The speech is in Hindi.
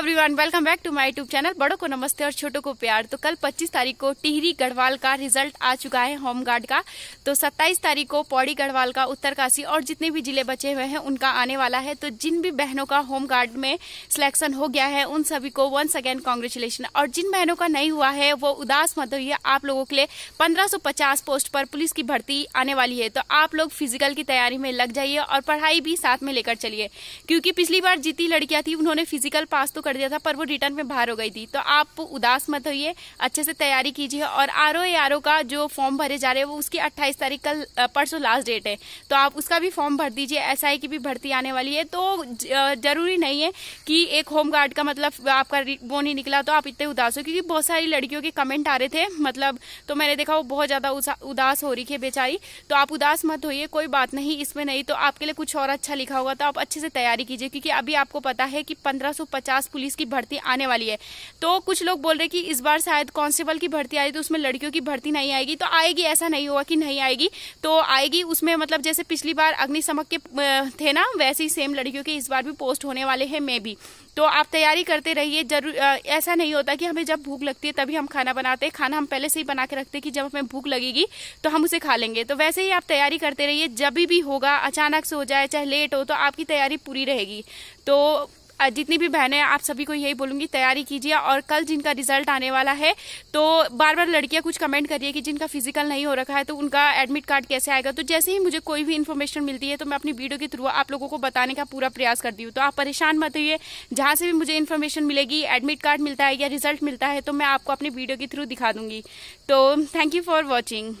everyone welcome back to my YouTube channel बड़ों को नमस्ते और छोटों को प्यार तो कल 25 तारीख को टिहरी गढ़वाल का रिजल्ट आ चुका है होमगार्ड का तो 27 तारीख को पौड़ी गढ़वाल का उत्तरकाशी और जितने भी जिले बचे हुए हैं उनका आने वाला है तो जिन भी बहनों का होमगार्ड में सिलेक्शन हो गया है उन सभी को वंस अगेन कॉन्ग्रेचुलेशन और जिन बहनों का नहीं हुआ है वो उदास मत हुई आप लोगों के लिए पंद्रह पोस्ट पर पुलिस की भर्ती आने वाली है तो आप लोग फिजिकल की तैयारी में लग जाइए और पढ़ाई भी साथ में लेकर चलिए क्योंकि पिछली बार जितनी लड़कियां थी उन्होंने फिजिकल पास तो कर दिया था पर वो रिटर्न में बाहर हो गई थी तो आप उदास मत होइए अच्छे से तैयारी कीजिए और आर ओ आर ओ का जो फॉर्म भरे जा रहे हैं वो उसकी अट्ठाईस तारीख कल परसों लास्ट डेट है तो आप उसका भी फॉर्म भर दीजिए एस आई की भी भर्ती आने वाली है तो जरूरी नहीं है कि एक होम गार्ड का मतलब आपका वो नहीं निकला तो आप इतने उदास हो क्योंकि बहुत सारी लड़कियों के कमेंट आ रहे थे मतलब तो मैंने देखा वो बहुत ज़्यादा उदास हो रही है बेचारी तो आप उदास मत होइए कोई बात नहीं इसमें नहीं तो आपके लिए कुछ और अच्छा लिखा होगा तो आप अच्छे से तैयारी कीजिए क्योंकि अभी आपको पता है कि 1550 पुलिस की भर्ती आने वाली है तो कुछ लोग बोल रहे कि इस बार शायद कांस्टेबल की भर्ती आई तो उसमें लड़कियों की भर्ती नहीं आएगी तो आएगी ऐसा नहीं होगा कि नहीं आएगी तो आएगी उसमें मतलब जैसे पिछली बार अग्निशमक के थे ना वैसे ही सेम लड़कियों के इस बार भी पोस्ट होने वाले हैं मे भी तो आप तैयारी करते रहिए जरूर ऐसा नहीं होता कि हमें जब भूख लगती है तभी हम खाना बनाते हैं खाना हम पहले से ही बना के रखते हैं कि जब हमें भूख लगेगी तो हम उसे खा लेंगे तो वैसे ही आप तैयारी करते रहिए जब भी होगा अचानक से हो जाए चाहे लेट हो तो आपकी तैयारी पूरी रहेगी तो जितनी भी बहनें आप सभी को यही बोलूंगी तैयारी कीजिए और कल जिनका रिजल्ट आने वाला है तो बार बार लड़कियाँ कुछ कमेंट करिए कि जिनका फिजिकल नहीं हो रखा है तो उनका एडमिट कार्ड कैसे आएगा तो जैसे ही मुझे कोई भी इन्फॉर्मेशन मिलती है तो मैं अपनी वीडियो के थ्रू आप लोगों को बताने का पूरा प्रयास करती हूँ तो आप परेशान मत हुई जहां से भी मुझे इन्फॉर्मेशन मिलेगी एडमिट कार्ड मिलता है या रिजल्ट मिलता है तो मैं आपको अपनी वीडियो के थ्रू दिखा दूंगी तो थैंक यू फॉर वॉचिंग